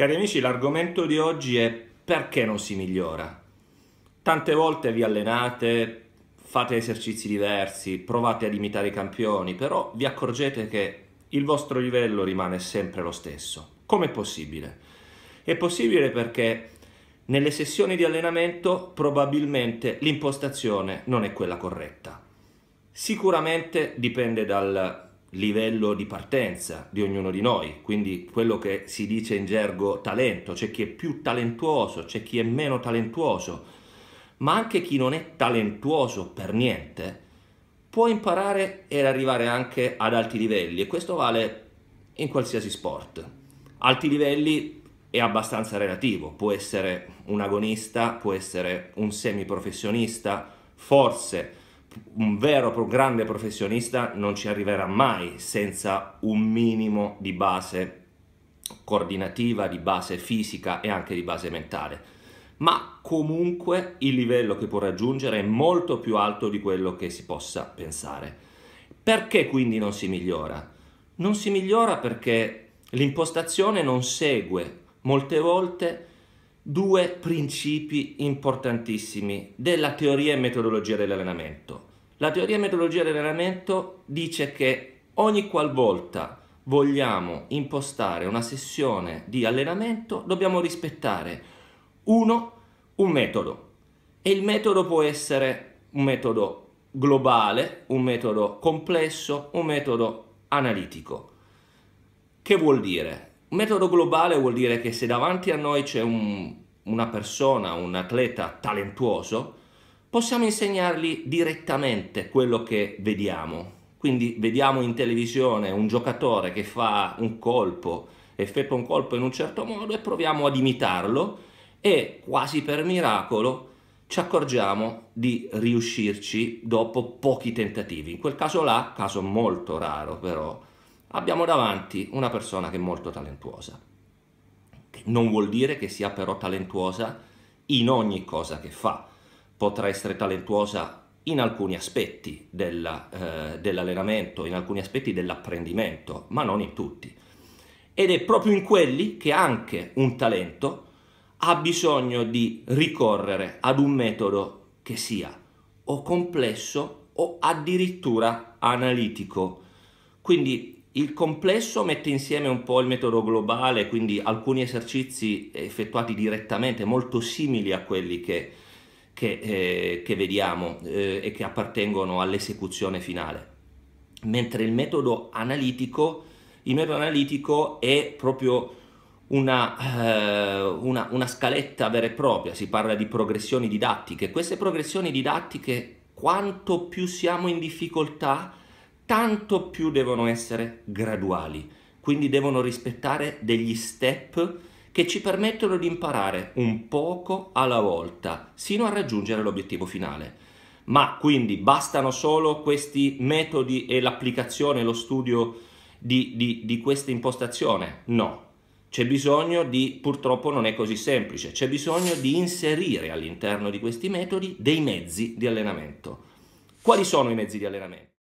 Cari amici, l'argomento di oggi è perché non si migliora. Tante volte vi allenate, fate esercizi diversi, provate ad imitare i campioni, però vi accorgete che il vostro livello rimane sempre lo stesso. Com'è possibile? È possibile perché nelle sessioni di allenamento probabilmente l'impostazione non è quella corretta. Sicuramente dipende dal livello di partenza di ognuno di noi, quindi quello che si dice in gergo talento, c'è chi è più talentuoso, c'è chi è meno talentuoso, ma anche chi non è talentuoso per niente può imparare ed arrivare anche ad alti livelli e questo vale in qualsiasi sport. Alti livelli è abbastanza relativo, può essere un agonista, può essere un semiprofessionista, forse un vero grande professionista non ci arriverà mai senza un minimo di base coordinativa, di base fisica e anche di base mentale. Ma comunque il livello che può raggiungere è molto più alto di quello che si possa pensare. Perché quindi non si migliora? Non si migliora perché l'impostazione non segue molte volte due principi importantissimi della teoria e metodologia dell'allenamento. La teoria e metodologia dell'allenamento dice che ogni qualvolta vogliamo impostare una sessione di allenamento dobbiamo rispettare uno, un metodo e il metodo può essere un metodo globale, un metodo complesso, un metodo analitico. Che vuol dire? Un metodo globale vuol dire che se davanti a noi c'è un, una persona, un atleta talentuoso, possiamo insegnargli direttamente quello che vediamo. Quindi vediamo in televisione un giocatore che fa un colpo, effettua un colpo in un certo modo e proviamo ad imitarlo e quasi per miracolo ci accorgiamo di riuscirci dopo pochi tentativi. In quel caso là, caso molto raro però, abbiamo davanti una persona che è molto talentuosa, non vuol dire che sia però talentuosa in ogni cosa che fa, potrà essere talentuosa in alcuni aspetti della, eh, dell'allenamento, in alcuni aspetti dell'apprendimento, ma non in tutti. Ed è proprio in quelli che anche un talento ha bisogno di ricorrere ad un metodo che sia o complesso o addirittura analitico. Quindi il complesso mette insieme un po' il metodo globale, quindi alcuni esercizi effettuati direttamente molto simili a quelli che, che, eh, che vediamo eh, e che appartengono all'esecuzione finale, mentre il metodo analitico, il metodo analitico è proprio una, eh, una, una scaletta vera e propria, si parla di progressioni didattiche, queste progressioni didattiche quanto più siamo in difficoltà, tanto più devono essere graduali, quindi devono rispettare degli step che ci permettono di imparare un poco alla volta, sino a raggiungere l'obiettivo finale. Ma quindi bastano solo questi metodi e l'applicazione, lo studio di, di, di questa impostazione? No, c'è bisogno di, purtroppo non è così semplice, c'è bisogno di inserire all'interno di questi metodi dei mezzi di allenamento. Quali sono i mezzi di allenamento?